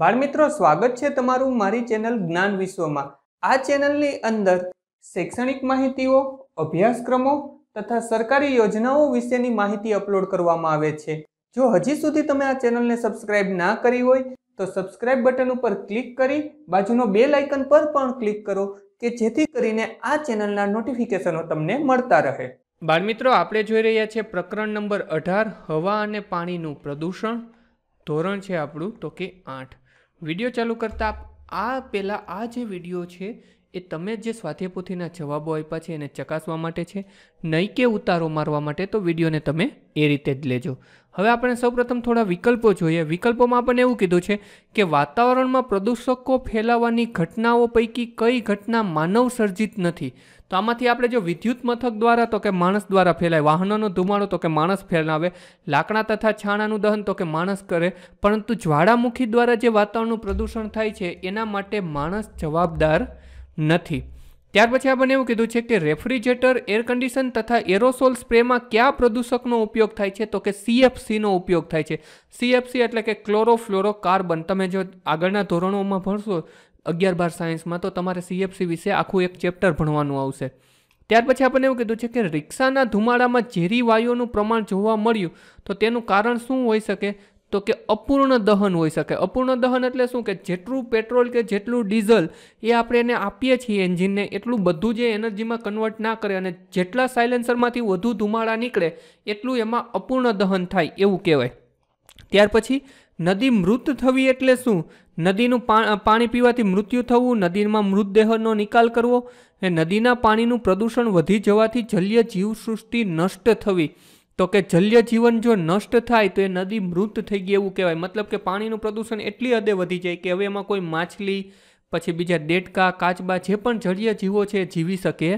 બાળમિત્રો સ્વાગત છે તમારું મારી ચેનલ જ્ઞાન વિશ્વમાં આ ચેનલની અંદર શૈક્ષણિક માહિતીઓ અભ્યાસક્રમો તથા સરકારી યોજનાઓ વિશેની માહિતી અપલોડ કરવામાં આવે છે જો હજી સુધી તમે આ ચેનલને સબસ્ક્રાઇબ ના કરી હોય તો સબસ્ક્રાઇબ બટન ઉપર ક્લિક કરી બાજુનો બે લાઇકન પર પણ ક્લિક કરો કે જેથી કરીને આ ચેનલના નોટિફિકેશનો તમને મળતા રહે બાળમિત્રો આપણે જોઈ રહ્યા છીએ પ્રકરણ નંબર અઢાર હવા અને પાણીનું પ્રદૂષણ ધોરણ છે આપણું તો કે આઠ વિડીયો ચાલુ કરતાં આ પહેલાં આ જે વિડીયો છે એ તમે જે સ્વાધ્યાયપોથીના જવાબો આપ્યા છે એને ચકાસવા માટે છે નહીં કે ઉતારો મારવા માટે તો વિડીયોને તમે એ રીતે જ લેજો હવે આપણે સૌપ્રથમ થોડા વિકલ્પો જોઈએ વિકલ્પોમાં આપણને એવું કીધું છે કે વાતાવરણમાં પ્રદૂષકો ફેલાવાની ઘટનાઓ પૈકી કઈ ઘટના માનવ સર્જિત નથી તો આમાંથી આપણે જો વિદ્યુત મથક દ્વારા તો કે માણસ દ્વારા ફેલાય વાહનોનો ધુમાડો તો કે માણસ ફેલાવે લાકડા તથા છાણાનું દહન તો કે માણસ કરે પરંતુ જ્વાળામુખી દ્વારા જે વાતાવરણનું પ્રદૂષણ થાય છે એના માટે માણસ જવાબદાર નથી ત્યાર પછી આપણને એવું કીધું છે કે રેફ્રિજરેટર એર કન્ડિશન તથા એરોસોલ સ્પ્રેમાં કયા પ્રદૂષકનો ઉપયોગ થાય છે તો કે સીએફસીનો ઉપયોગ થાય છે સીએફસી એટલે કે ક્લોરોફ્લોરોકાર્બન તમે જો આગળના ધોરણોમાં ભણશો અગિયાર બાર સાયન્સમાં તો તમારે સીએફસી વિશે આખું એક ચેપ્ટર ભણવાનું આવશે ત્યાર પછી આપણને એવું કીધું છે કે રિક્ષાના ધુમાડામાં ઝેરી વાયુઓનું પ્રમાણ જોવા મળ્યું તો તેનું કારણ શું હોઈ શકે તો કે અપૂર્ણ દહન હોઈ શકે અપૂર્ણ દહન એટલે શું કે જેટલું પેટ્રોલ કે જેટલું ડીઝલ એ આપણે એને આપીએ છીએ એન્જિનને એટલું બધું જે એનર્જીમાં કન્વર્ટ ના કરે અને જેટલા સાયલેન્સરમાંથી વધુ ધુમાડા નીકળે એટલું એમાં અપૂર્ણ દહન થાય એવું કહેવાય ત્યાર પછી નદી મૃત થવી એટલે શું નદીનું પાણી પીવાથી મૃત્યુ થવું નદીમાં મૃતદેહનો નિકાલ કરવો એ નદીના પાણીનું પ્રદૂષણ વધી જવાથી જલીય જીવસૃષ્ટિ નષ્ટ થવી તો કે જલ્ય જીવન જો નષ્ટ થાય તો એ નદી મૃત થઈ ગઈ એવું કહેવાય મતલબ કે પાણીનું પ્રદૂષણ એટલી હદે વધી જાય કે હવે એમાં કોઈ માછલી પછી બીજા ડેટકા કાચબા જે પણ જળીય જીવો છે જીવી શકે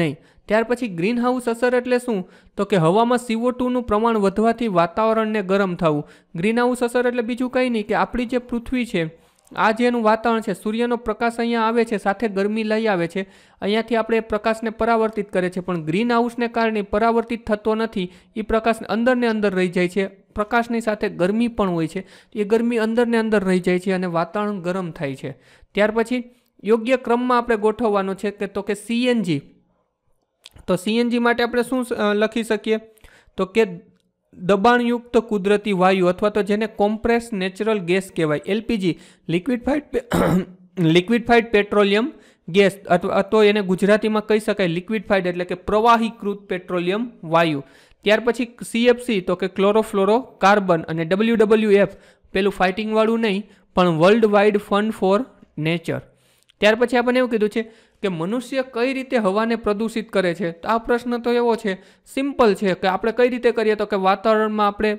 નહીં ત્યાર પછી ગ્રીનહાઉસ અસર એટલે શું તો કે હવામાં સીઓ ટુનું પ્રમાણ વધવાથી વાતાવરણને ગરમ થવું ગ્રીનહાઉસ અસર એટલે બીજું કંઈ નહીં કે આપણી જે પૃથ્વી છે આ જેનું વાતાવરણ છે સૂર્યનો પ્રકાશ અહીંયા આવે છે સાથે ગરમી લઈ આવે છે અહીંયાથી આપણે પ્રકાશને પરાવર્તિત કરે છે પણ ગ્રીન હાઉસને કારણે પરાવર્તિત થતો નથી એ પ્રકાશ અંદરને અંદર રહી જાય છે પ્રકાશની સાથે ગરમી પણ હોય છે એ ગરમી અંદરને અંદર રહી જાય છે અને વાતાવરણ ગરમ થાય છે ત્યાર પછી યોગ્ય ક્રમમાં આપણે ગોઠવવાનો છે કે તો કે સીએનજી તો સીએનજી માટે આપણે શું લખી શકીએ તો કે દબાણયુક્ત કુદરતી વાયુ અથવા તો જેને કોમ્પ્રેસ નેચરલ ગેસ કહેવાય LPG liquefied liquefied petroleum gas અથવા તો એને ગુજરાતીમાં કહી શકાય લિક્વિડફાઇડ એટલે કે પ્રવાહીકૃત પેટ્રોલિયમ વાયુ ત્યાર પછી સીએફસી તો કે ક્લોરોફ્લોરો કાર્બન અને ડબલ્યુ એફ પેલું ફાઇટિંગવાળું નહીં પણ world wide fund for nature ત્યાર પછી આપણને એવું કીધું છે કે મનુષ્ય કઈ રીતે હવાને પ્રદૂષિત કરે છે તો આ પ્રશ્ન તો એવો છે સિમ્પલ છે કે આપણે કઈ રીતે કરીએ તો કે વાતાવરણમાં આપણે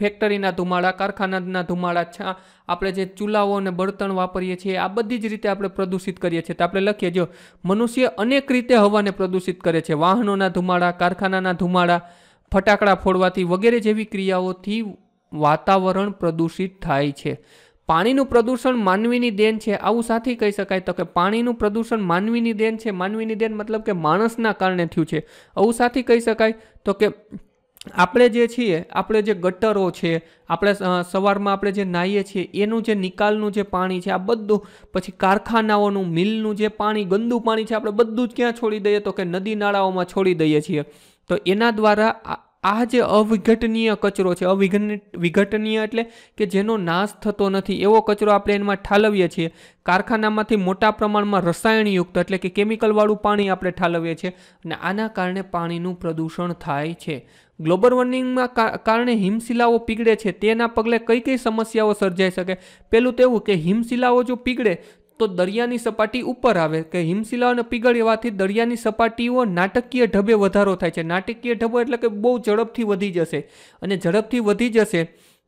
ફેક્ટરીના ધુમાડા કારખાનાના ધુમાડા છા આપણે જે ચૂલાઓ અને બળતણ વાપરીએ છીએ આ બધી જ રીતે આપણે પ્રદૂષિત કરીએ છીએ તો આપણે લખીએ જો મનુષ્ય અનેક રીતે હવાને પ્રદૂષિત કરે છે વાહનોના ધુમાડા કારખાનાના ધુમાડા ફટાકડા ફોડવાથી વગેરે જેવી ક્રિયાઓથી વાતાવરણ પ્રદૂષિત થાય છે પાણીનું પ્રદૂષણ માનવીની દેન છે આવું સાથી કહી શકાય તો કે પાણીનું પ્રદૂષણ માનવીની દેન છે માનવીની દેન મતલબ કે માણસના કારણે થયું છે આવું સાથી કહી શકાય તો કે આપણે જે છીએ આપણે જે ગટરો છે આપણે સવારમાં આપણે જે નાહીએ છીએ એનું જે નિકાલનું જે પાણી છે આ બધું પછી કારખાનાઓનું મિલનું જે પાણી ગંદુ પાણી છે આપણે બધું જ ક્યાં છોડી દઈએ તો કે નદી નાળાઓમાં છોડી દઈએ છીએ તો એના દ્વારા આ જે અવિઘટનીય કચરો છે અવિઘન વિઘટનીય એટલે કે જેનો નાશ થતો નથી એવો કચરો આપણે એમાં ઠાલવીએ છીએ કારખાનામાંથી મોટા પ્રમાણમાં રસાયણયુક્ત એટલે કે કેમિકલવાળું પાણી આપણે ઠાલવીએ છીએ અને આના કારણે પાણીનું પ્રદૂષણ થાય છે ગ્લોબલ વોર્મિંગમાં કારણે હિમશિલાઓ પીગળે છે તેના પગલે કઈ કઈ સમસ્યાઓ સર્જાઈ શકે પહેલું તેવું કે હિમશિલાઓ જો પીગળે તો દરિયાની સપાટી ઉપર આવે કે હિમશિલાઓને અને પીગળ એવાથી દરિયાની સપાટીઓ નાટકીય ઢબે વધારો થાય છે નાટકીય ઢબો એટલે કે બહુ ઝડપથી વધી જશે અને ઝડપથી વધી જશે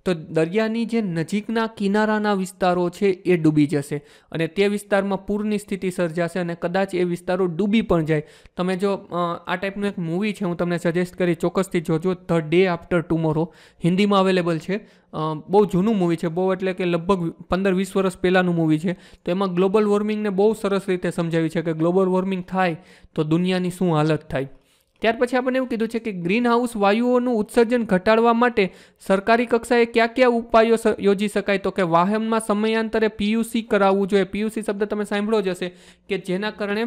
તો દરિયાની જે નજીકના કિનારાના વિસ્તારો છે એ ડૂબી જશે અને તે વિસ્તારમાં પૂરની સ્થિતિ સર્જાશે અને કદાચ એ વિસ્તારો ડૂબી પણ જાય તમે જો આ ટાઈપનું એક મૂવી છે હું તમને સજેસ્ટ કરી ચોક્કસથી જોજો ધ ડે આફ્ટર ટુમોરો હિન્દીમાં અવેલેબલ છે બહુ જૂનું મૂવી છે બહુ એટલે કે લગભગ પંદર વીસ વર્ષ પહેલાંનું મૂવી છે તો એમાં ગ્લોબલ વોર્મિંગને બહુ સરસ રીતે સમજાવી છે કે ગ્લોબલ વોર્મિંગ થાય તો દુનિયાની શું હાલત થાય ત્યાર પછી આપણને એવું કીધું છે કે ગ્રીન હાઉસ વાયુઓનું ઉત્સર્જન ઘટાડવા માટે સરકારી કક્ષાએ કયા કયા ઉપાયો યોજી શકાય તો કે વાહનમાં સમયાંતરે પીયુસી કરાવવું જોઈએ પીયુસી શબ્દ તમે સાંભળો જ હશે કે જેના કારણે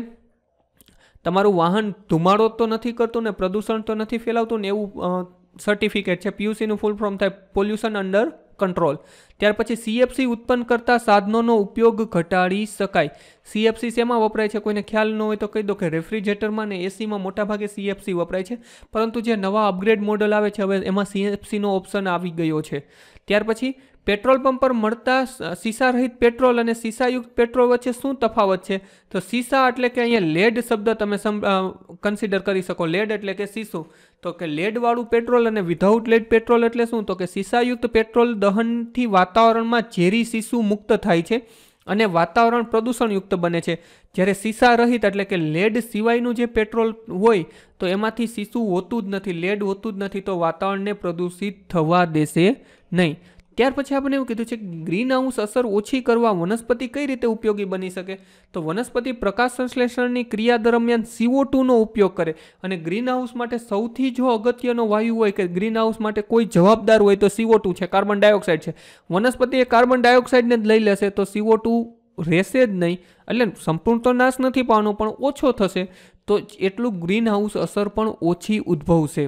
તમારું વાહન ધુમાડો તો નથી કરતું ને પ્રદૂષણ તો નથી ફેલાવતું ને એવું સર્ટિફિકેટ છે પીયુસીનું ફૂલ ફોર્મ થાય પોલ્યુશન અંડર કંટ્રોલ ત્યાર પછી સીએફસી ઉત્પન્ન કરતા સાધનોનો ઉપયોગ ઘટાડી શકાય સીએફસી શેમાં વપરાય છે કોઈને ખ્યાલ ન હોય તો કહી દો કે રેફ્રિજરેટરમાં અને એસીમાં મોટાભાગે સીએફસી વપરાય છે પરંતુ જે નવા અપગ્રેડ મોડલ આવે છે હવે એમાં સીએફસીનો ઓપ્શન આવી ગયો છે ત્યાર પછી પેટ્રોલ પંપ પર મળતા સીસા રહિત પેટ્રોલ અને સીસાયુક્ત પેટ્રોલ વચ્ચે શું તફાવત છે તો સીસા એટલે કે અહીંયા લેડ શબ્દ તમે કન્સિડર કરી શકો લેડ એટલે કે સીસો તો કે લેડવાળું પેટ્રોલ અને વિધાઉટ લેડ પેટ્રોલ એટલે શું તો કે સીસાયુક્ત પેટ્રોલ દહનથી વાતાવરણમાં ઝેરી સીસું મુક્ત થાય છે અને વાતાવરણ પ્રદૂષણયુક્ત બને છે જ્યારે સીસા રહિત એટલે કે લેડ સિવાયનું જે પેટ્રોલ હોય તો એમાંથી સીસું હોતું જ નથી લેડ હોતું જ નથી તો વાતાવરણને પ્રદૂષિત થવા દેશે નહીં ત્યાર પછી આપણે એવું કીધું છે કે ગ્રીન હાઉસ અસર ઓછી કરવા વનસ્પતિ કઈ રીતે ઉપયોગી બની શકે તો વનસ્પતિ પ્રકાશ સંશ્લેષણની ક્રિયા દરમિયાન સીઓ ટુનો ઉપયોગ કરે અને ગ્રીન હાઉસ માટે સૌથી જો અગત્યનો વાયુ હોય કે ગ્રીન હાઉસ માટે કોઈ જવાબદાર હોય તો સીઓ ટુ છે કાર્બન ડાયોક્સાઇડ છે વનસ્પતિ એ કાર્બન ડાયોક્સાઇડને જ લઈ લેશે તો સીઓ ટુ રહેશે જ નહીં એટલે સંપૂર્ણ તો નાશ નથી પાવાનો પણ ઓછો થશે તો એટલું ગ્રીન હાઉસ અસર પણ ઓછી ઉદ્ભવશે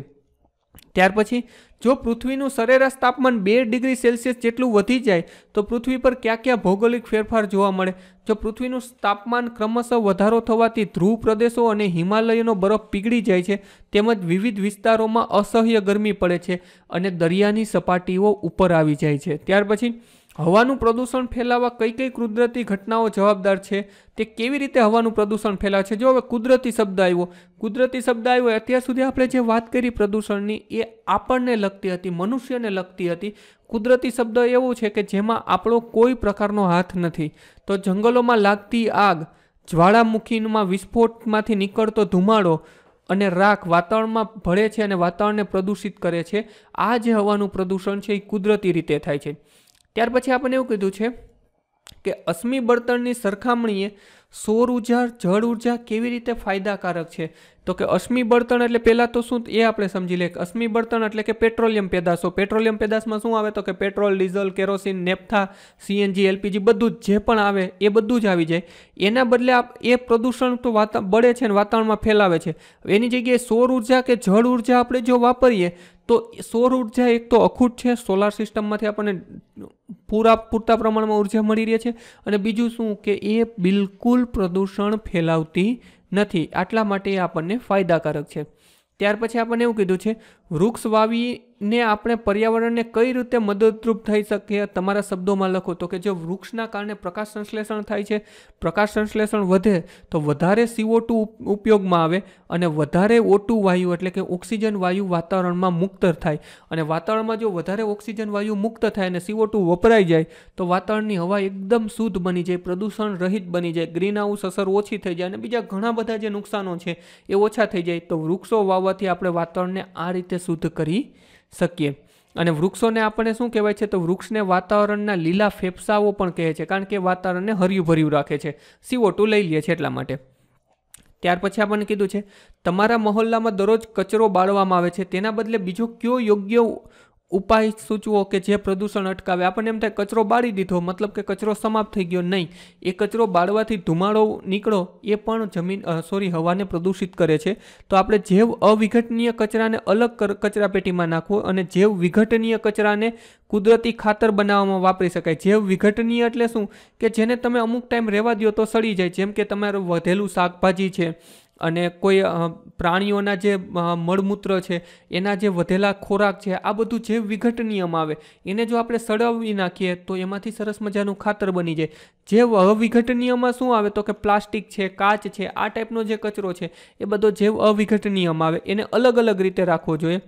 ત્યાર પછી જો પૃથ્વીનું સરેરાશ તાપમાન બે ડિગ્રી સેલ્સિયસ જેટલું વધી જાય તો પૃથ્વી પર ક્યાં ક્યાં ભૌગોલિક ફેરફાર જોવા મળે જો પૃથ્વીનું તાપમાન ક્રમશઃ વધારો થવાથી ધ્રુવ પ્રદેશો અને હિમાલયનો બરફ પીગળી જાય છે તેમજ વિવિધ વિસ્તારોમાં અસહ્ય ગરમી પડે છે અને દરિયાની સપાટીઓ ઉપર આવી જાય છે ત્યાર પછી હવાનું પ્રદૂષણ ફેલાવવા કઈ કઈ કુદરતી ઘટનાઓ જવાબદાર છે તે કેવી રીતે હવાનું પ્રદૂષણ ફેલાવે છે જો હવે કુદરતી શબ્દ આવ્યો કુદરતી શબ્દ આવ્યો અત્યાર સુધી આપણે જે વાત કરી પ્રદૂષણની એ આપણને લગતી હતી મનુષ્યને લગતી હતી કુદરતી શબ્દ એવો છે કે જેમાં આપણો કોઈ પ્રકારનો હાથ નથી તો જંગલોમાં લાગતી આગ જ્વાળામુખીમાં વિસ્ફોટમાંથી નીકળતો ધુમાડો અને રાખ વાતાવરણમાં ભળે છે અને વાતાવરણને પ્રદૂષિત કરે છે આ જે હવાનું પ્રદૂષણ છે એ કુદરતી રીતે થાય છે ત્યાર પછી આપણને એવું કીધું છે કે અશ્મિ બળતણની સરખામણીએ સૌર ઉર્જા જળ ઉર્જા કેવી રીતે ફાયદાકારક છે તો કે અશ્મિ બળતણ એટલે પહેલાં તો શું એ આપણે સમજી લે કે અશ્મિ બળતણ એટલે કે પેટ્રોલિયમ પેદાશો પેટ્રોલિયમ પેદાશમાં શું આવે તો કે petrol diesel kerosene naphtha CNG LPG બધું જે પણ આવે એ બધું જ આવી જાય એના બદલે એ પ્રદૂષણ તો વાતા બળે છે ને વાતાવરણમાં ફેલાવે છે એની જગ્યાએ સૌર ઉર્જા કે જળ ઉર્જા આપણે જો વાપરીએ તો સૌર ઉર્જા એક તો અખૂટ છે સોલાર સિસ્ટમમાંથી આપણને પૂરા પૂરતા પ્રમાણમાં ઉર્જા મળી રહે છે અને બીજું શું કે એ બિલકુલ પ્રદૂષણ ફેલાવતી નથી આટલા માટે એ આપણને ફાયદાકારક છે ત્યાર પછી આપણને એવું કીધું છે વૃક્ષ વાવીને આપણે પર્યાવરણને કઈ રીતે મદદરૂપ થઈ શકીએ તમારા શબ્દોમાં લખો તો કે જે વૃક્ષના કારણે પ્રકાશ સંશ્લેષણ થાય છે પ્રકાશ સંશ્લેષણ વધે તો વધારે સીઓ ટુ ઉપયોગમાં આવે અને વધારે ઓટુ વાયુ એટલે કે ઓક્સિજન વાયુ વાતાવરણમાં મુક્ત થાય અને વાતાવરણમાં જો વધારે ઓક્સિજન વાયુ મુક્ત થાય અને સીઓ ટુ વપરાઈ જાય તો વાતાવરણની હવા એકદમ શુદ્ધ બની જાય પ્રદૂષણ રહિત બની જાય ગ્રીન હાઉસ અસર ઓછી થઈ જાય અને બીજા ઘણા બધા જે નુકસાનો છે એ ઓછા થઈ જાય તો વૃક્ષો વાવવાથી આપણે વાતાવરણને આ રીતે શુદ્ધ કરી શકીએ અને વૃક્ષોને આપણે શું કહેવાય છે તો વૃક્ષને વાતાવરણના લીલા ફેફસાઓ પણ કહે છે કારણ કે વાતાવરણને હર્યું ભર્યું રાખે છે સીઓ ટુ લઈ લે છે એટલા માટે ત્યાર પછી આપણને કીધું છે તમારા મહોલ્લામાં દરરોજ કચરો બાળવામાં આવે છે તેના બદલે બીજો કયો યોગ્ય ઉપાય સૂચવો કે જે પ્રદૂષણ અટકાવે આપણને એમ થાય કચરો બાળી દીધો મતલબ કે કચરો સમાપ્ત થઈ ગયો નહીં એ કચરો બાળવાથી ધુમાડો નીકળો એ પણ જમીન સોરી હવાને પ્રદૂષિત કરે છે તો આપણે જેવ અવિઘટનીય કચરાને અલગ કચરાપેટીમાં નાખવો અને જેવ વિઘટનીય કચરાને કુદરતી ખાતર બનાવવામાં વાપરી શકાય જેવ વિઘટનીય એટલે શું કે જેને તમે અમુક ટાઈમ રહેવા દો તો સડી જાય જેમ કે તમારું વધેલું શાકભાજી છે અને કોઈ પ્રાણીઓના જે મળમૂત્ર છે એના જે વધેલા ખોરાક છે આ બધું જે વિઘટનીયમ આવે એને જો આપણે સળાવી નાખીએ તો એમાંથી સરસ મજાનું ખાતર બની જાય જે અવિઘટનીયમાં શું આવે તો કે પ્લાસ્ટિક છે કાચ છે આ ટાઈપનો જે કચરો છે એ બધો જે અવિઘટનીયમ આવે એને અલગ અલગ રીતે રાખવો જોઈએ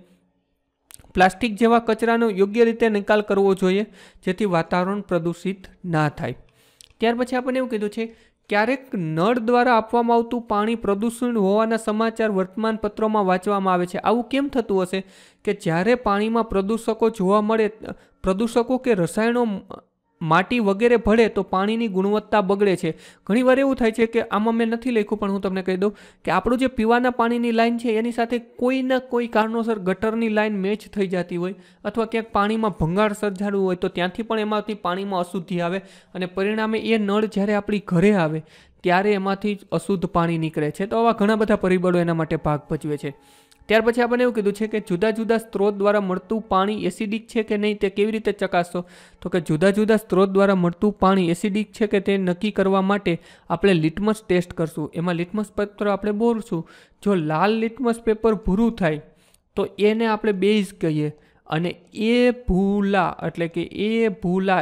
પ્લાસ્ટિક જેવા કચરાનો યોગ્ય રીતે નિકાલ કરવો જોઈએ જેથી વાતાવરણ પ્રદૂષિત ના થાય ત્યાર પછી આપણને એવું કીધું છે ક્યારેક નળ દ્વારા આપવામાં આવતું પાણી પ્રદૂષણ હોવાના સમાચાર વર્તમાનપત્રોમાં વાંચવામાં આવે છે આવું કેમ થતું હશે કે જ્યારે પાણીમાં પ્રદૂષકો જોવા મળે પ્રદૂષકો કે રસાયણો માટી વગેરે ભળે તો પાણીની ગુણવત્તા બગડે છે ઘણીવાર એવું થાય છે કે આમાં મેં નથી લખ્યું પણ હું તમને કહી દઉં કે આપણું જે પીવાના પાણીની લાઈન છે એની સાથે કોઈના કોઈ કારણોસર ગટરની લાઈન મેચ થઈ જતી હોય અથવા ક્યાંક પાણીમાં ભંગાર સર્જાડવું હોય તો ત્યાંથી પણ એમાંથી પાણીમાં અશુદ્ધિ આવે અને પરિણામે એ નળ જ્યારે આપણી ઘરે આવે ત્યારે એમાંથી અશુદ્ધ પાણી નીકળે છે તો આવા ઘણા બધા પરિબળો એના માટે ભાગ ભજવે છે ત્યાર પછી આપણે એવું કીધું છે કે જુદા જુદા સ્ત્રોત દ્વારા મળતું પાણી એસિડિક છે કે નહીં તે કેવી રીતે ચકાસશો તો કે જુદા જુદા સ્ત્રોત દ્વારા મળતું પાણી એસિડિક છે કે તે નક્કી કરવા માટે આપણે લિટમસ ટેસ્ટ કરશું એમાં લિટમસ પત્ર આપણે બોરશું જો લાલ લિટમસ પેપર ભૂરું થાય તો એને આપણે બેઝ કહીએ અને એ ભૂલા એટલે કે એ ભૂલા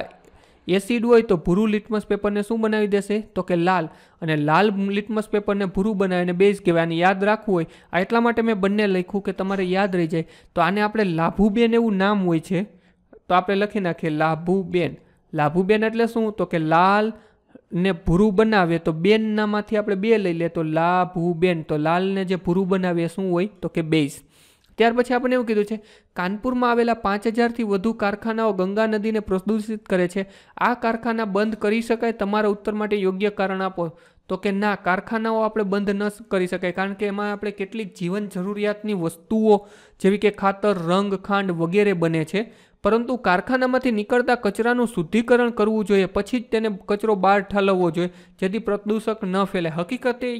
એસિડ હોય તો ભૂરું લિટમસ પેપરને શું બનાવી દેશે તો કે લાલ અને લાલ લિટમસ પેપરને ભૂરું બનાવીને બેઝ કહેવાય અને યાદ રાખવું હોય આ એટલા માટે મેં બંને લખ્યું કે તમારે યાદ રહી જાય તો આને આપણે લાભુબેન એવું નામ હોય છે તો આપણે લખી નાખીએ લાભુબેન લાભુબેન એટલે શું તો કે લાલ ને ભૂરું બનાવીએ તો બેનનામાંથી આપણે બે લઈ લે તો લાભુબેન તો લાલને જે ભૂરું બનાવીએ શું હોય તો કે બેઝ ત્યાર પછી આપણે એવું કીધું છે કાનપુરમાં આવેલા પાંચ હજારથી વધુ કારખાનાઓ ગંગા નદીને પ્રદૂષિત કરે છે આ કારખાના બંધ કરી શકાય તમારા ઉત્તર માટે યોગ્ય કારણ આપો તો કે ના કારખાનાઓ આપણે બંધ ન કરી શકાય કારણ કે એમાં આપણે કેટલીક જીવન જરૂરિયાતની વસ્તુઓ જેવી કે ખાતર રંગ ખાંડ વગેરે બને છે પરંતુ કારખાનામાંથી નીકળતા કચરાનું શુદ્ધિકરણ કરવું જોઈએ પછી જ તેને કચરો બહાર ઠાલવવો જોઈએ જેથી પ્રદૂષક ન ફેલાય હકીકતે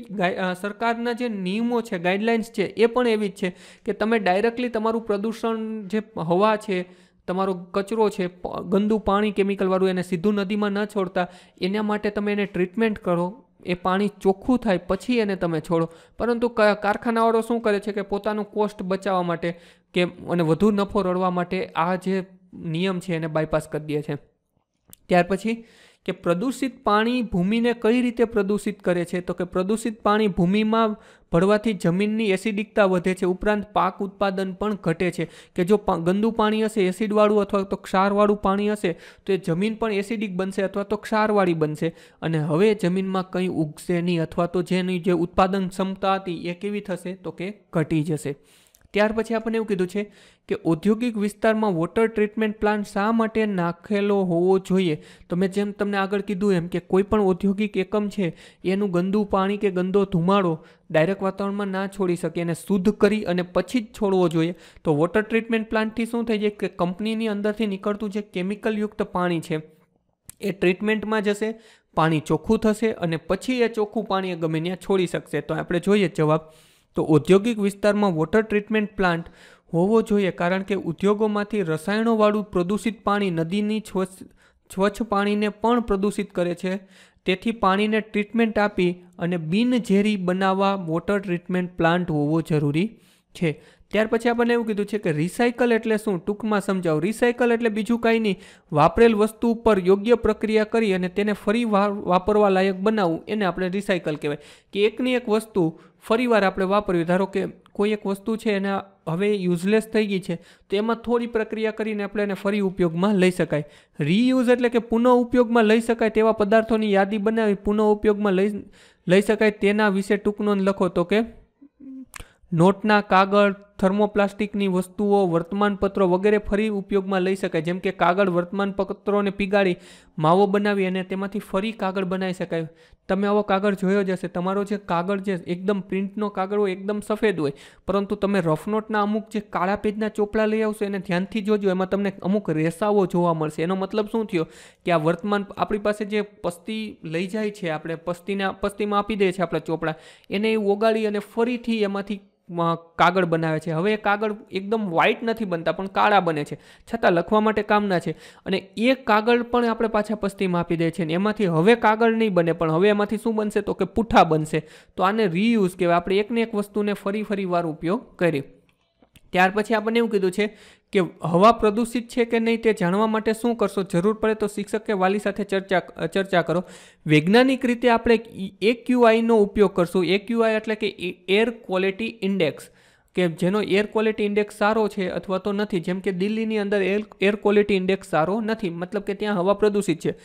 સરકારના જે નિયમો છે ગાઈડલાઇન્સ છે એ પણ એવી જ છે કે તમે ડાયરેક્ટલી તમારું પ્રદૂષણ જે હવા છે તમારો કચરો છે ગંદુ પાણી કેમિકલવાળું એને સીધું નદીમાં ન છોડતા એના માટે તમે એને ટ્રીટમેન્ટ કરો એ પાણી ચોખ્ખું થાય પછી એને તમે છોડો પરંતુ કારખાનાવાળો શું કરે છે કે પોતાનું કોસ્ટ બચાવવા માટે કે અને વધુ નફો રળવા માટે આ જે નિયમ છે એને બાયપાસ કરી દે છે ત્યાર પછી કે પ્રદૂષિત પાણી ભૂમિને કઈ રીતે પ્રદૂષિત કરે છે તો કે પ્રદૂષિત પાણી ભૂમિમાં ભરવાથી જમીનની એસિડિકતા વધે છે ઉપરાંત પાક ઉત્પાદન પણ ઘટે છે કે જો ગંદુ પાણી હશે એસિડવાળું અથવા તો ક્ષારવાળું પાણી હશે તો એ જમીન પણ એસિડિક બનશે અથવા તો ક્ષારવાળી બનશે અને હવે જમીનમાં કંઈ ઉગશે નહીં અથવા તો જેની જે ઉત્પાદન ક્ષમતા હતી એ કેવી થશે તો કે ઘટી જશે ત્યાર પછી આપણને એવું કીધું છે કે ઔદ્યોગિક વિસ્તારમાં વોટર ટ્રીટમેન્ટ પ્લાન્ટ શા માટે નાખેલો હોવો જોઈએ તો મેં જેમ તમને આગળ કીધું એમ કે કોઈ પણ ઔદ્યોગિક એકમ છે એનું ગંદુ પાણી કે ગંદો ધુમાડો ડાયરેક્ટ વાતાવરણમાં ના છોડી શકે એને શુદ્ધ કરી અને પછી જ છોડવો જોઈએ તો વોટર ટ્રીટમેન્ટ પ્લાન્ટથી શું થઈ જાય કે કંપનીની અંદરથી નીકળતું જે કેમિકલયુક્ત પાણી છે એ ટ્રીટમેન્ટમાં જશે પાણી ચોખ્ખું થશે અને પછી એ ચોખ્ખું પાણી ગમે ત્યાં છોડી શકશે તો આપણે જોઈએ જવાબ તો ઔદ્યોગિક વિસ્તારમાં વોટર ટ્રીટમેન્ટ પ્લાન્ટ હોવો જોઈએ કારણ કે ઉદ્યોગોમાંથી રસાયણોવાળું પ્રદૂષિત પાણી નદીની સ્વચ્છ સ્વચ્છ પાણીને પણ પ્રદૂષિત કરે છે તેથી પાણીને ટ્રીટમેન્ટ આપી અને બિનઝેરી બનાવવા વોટર ટ્રીટમેન્ટ પ્લાન્ટ હોવો જરૂરી છે ત્યાર પછી આપણને એવું કીધું છે કે રિસાયકલ એટલે શું ટૂંકમાં સમજાવો રિસાયકલ એટલે બીજું કાંઈ નહીં વાપરેલ વસ્તુ ઉપર યોગ્ય પ્રક્રિયા કરી અને તેને ફરી વાપરવા લાયક બનાવવું એને આપણે રિસાયકલ કહેવાય કે એકની એક વસ્તુ ફરીવાર આપણે વાપરવી ધારો કે કોઈ એક વસ્તુ છે એને હવે યુઝલેસ થઈ ગઈ છે તો એમાં થોડી પ્રક્રિયા કરીને આપણે એને ફરી ઉપયોગમાં લઈ શકાય રીયુઝ એટલે કે પુનઃ ઉપયોગમાં લઈ શકાય તેવા પદાર્થોની યાદી બનાવી પુનઃ ઉપયોગમાં લઈ લઈ શકાય તેના વિશે ટૂંકનો લખો તો કે નોટના કાગળ થર્મોપ્લાસ્ટિકની વસ્તુઓ વર્તમાનપત્રો વગેરે ફરી ઉપયોગમાં લઈ શકાય જેમ કે કાગળ વર્તમાનપત્રોને પીગાળી માવો બનાવી અને તેમાંથી ફરી કાગળ બનાવી શકાય તમે આવો કાગળ જોયો જ હશે તમારો જે કાગળ જે એકદમ પ્રિન્ટનો કાગળ હોય એકદમ સફેદ હોય પરંતુ તમે રફનોટના અમુક જે કાળા પેજના ચોપડા લઈ આવશો એને ધ્યાનથી જોજો એમાં તમને અમુક રેસાઓ જોવા મળશે એનો મતલબ શું થયો કે આ વર્તમાન આપણી પાસે જે પસ્તી લઈ જાય છે આપણે પસ્તીના પસ્તીમાં આપી દઈએ છીએ આપણા ચોપડા એને એ ઓગાળી અને ફરીથી એમાંથી કાગળ બનાવે છે હવે એ કાગળ એકદમ વ્હાઇટ નથી બનતા પણ કાળા બને છે છતાં લખવા માટે કામના છે અને એ કાગળ પણ આપણે પાછા પસ્તીમાં આપી દે છે ને એમાંથી હવે કાગળ નહીં બને પણ હવે એમાંથી શું બનશે તો કે પૂઠા બનશે તો આને રીયુઝ કહેવાય આપણે એકને એક વસ્તુને ફરી ફરી વાર ઉપયોગ કરી ત્યાર પછી આપણને એવું કીધું છે કે હવા પ્રદૂષિત છે કે નહીં તે જાણવા માટે શું કરશો જરૂર પડે તો શિક્ષકે વાલી સાથે ચર્ચા ચર્ચા કરો વૈજ્ઞાનિક રીતે આપણે ક્યુઆઈનો ઉપયોગ કરશું ક્યુઆઈ એટલે કે એર ક્વોલિટી ઇન્ડેક્સ કે જેનો એર ક્વોલિટી ઇન્ડેક્સ સારો છે અથવા તો નથી જેમ કે દિલ્હીની અંદર એર એર ક્વોલિટી ઇન્ડેક્સ સારો નથી મતલબ કે ત્યાં હવા પ્રદૂષિત છે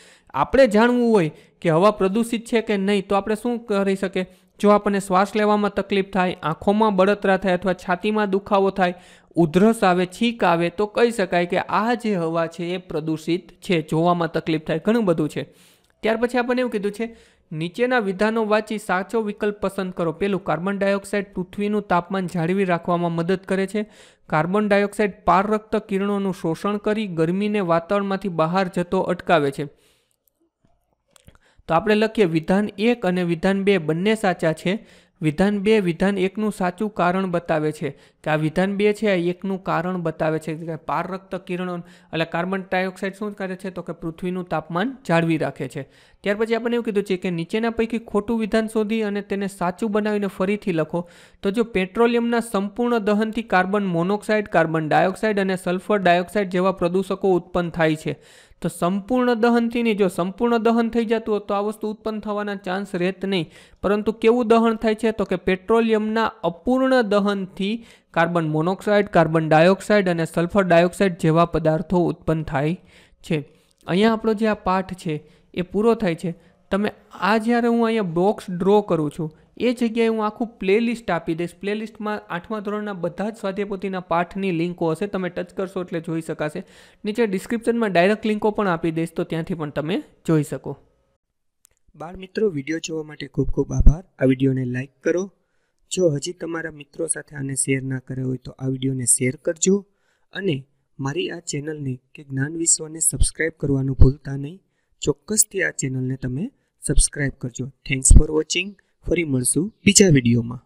આપણે જાણવું હોય કે હવા પ્રદૂષિત છે કે નહીં તો આપણે શું કરી શકીએ જો આપણને શ્વાસ લેવામાં તકલીફ થાય આંખોમાં બળતરા થાય અથવા છાતીમાં દુખાવો થાય ઉધરસ આવે છીંક આવે તો કહી શકાય કે આ જે હવા છે એ પ્રદૂષિત છે જોવામાં તકલીફ થાય ઘણું બધું છે ત્યાર પછી આપણને એવું કીધું છે નીચેના વિધાનો વાંચી સાચો વિકલ્પ પસંદ કરો પેલું કાર્બન ડાયોક્સાઇડ પૃથ્વીનું તાપમાન જાળવી રાખવામાં મદદ કરે છે કાર્બન ડાયોક્સાઇડ પારરક્ત કિરણોનું શોષણ કરી ગરમીને વાતાવરણમાંથી બહાર જતો અટકાવે છે તો આપણે લખીએ વિધાન એક અને વિધાન બે બંને સાચા છે વિધાન બે વિધાન એકનું સાચું કારણ બતાવે છે કે આ વિધાન બે છે આ એકનું કારણ બતાવે છે કે પારરક્ત કિરણો એટલે કાર્બન ડાયોક્સાઇડ શું કરે છે તો કે પૃથ્વીનું તાપમાન જાળવી રાખે છે ત્યાર પછી આપણને એવું કીધું છે કે નીચેના પૈકી ખોટું વિધાન શોધી અને તેને સાચું બનાવીને ફરીથી લખો તો જો પેટ્રોલિયમના સંપૂર્ણ દહનથી કાર્બન મોનોક્સાઇડ કાર્બન ડાયોક્સાઇડ અને સલ્ફર ડાયોક્સાઇડ જેવા પ્રદૂષકો ઉત્પન્ન થાય છે તો સંપૂર્ણ દહનથી નહીં જો સંપૂર્ણ દહન થઈ જતું હોય તો આ વસ્તુ ઉત્પન્ન થવાના ચાન્સ રહેત નહીં પરંતુ કેવું દહન થાય છે તો કે પેટ્રોલિયમના અપૂર્ણ દહનથી કાર્બન મોનોક્સાઇડ કાર્બન ડાયોક્સાઇડ અને સલ્ફર ડાયોક્સાઇડ જેવા પદાર્થો ઉત્પન્ન થાય છે અહીંયા આપણો જે આ પાઠ છે એ પૂરો થાય છે તમે આ જ્યારે હું અહીંયા બોક્સ ડ્રો કરું છું એ જગ્યાએ હું આખું પ્લેલિસ્ટ આપી દઈશ પ્લેલિસ્ટમાં આઠમા ધોરણના બધા જ સ્વાધ્યાયપોથીના પાઠની લિંકો હશે તમે ટચ કરશો એટલે જોઈ શકાશે નીચે ડિસ્ક્રિપ્શનમાં ડાયરેક્ટ લિંકો પણ આપી દઈશ તો ત્યાંથી પણ તમે જોઈ શકો બાળ મિત્રો વિડીયો જોવા માટે ખૂબ ખૂબ આભાર આ વિડીયોને લાઇક કરો જો હજી તમારા મિત્રો સાથે આને શેર ના કર્યો હોય તો આ વિડીયોને શેર કરજો અને મારી આ ચેનલને કે જ્ઞાન વિશ્વને સબસ્ક્રાઈબ કરવાનું ભૂલતા નહીં ચોક્કસથી આ ચેનલને તમે સબસ્ક્રાઈબ કરજો થેન્ક્સ ફોર વોચિંગ ફરી મળશું બીજા વિડીયોમાં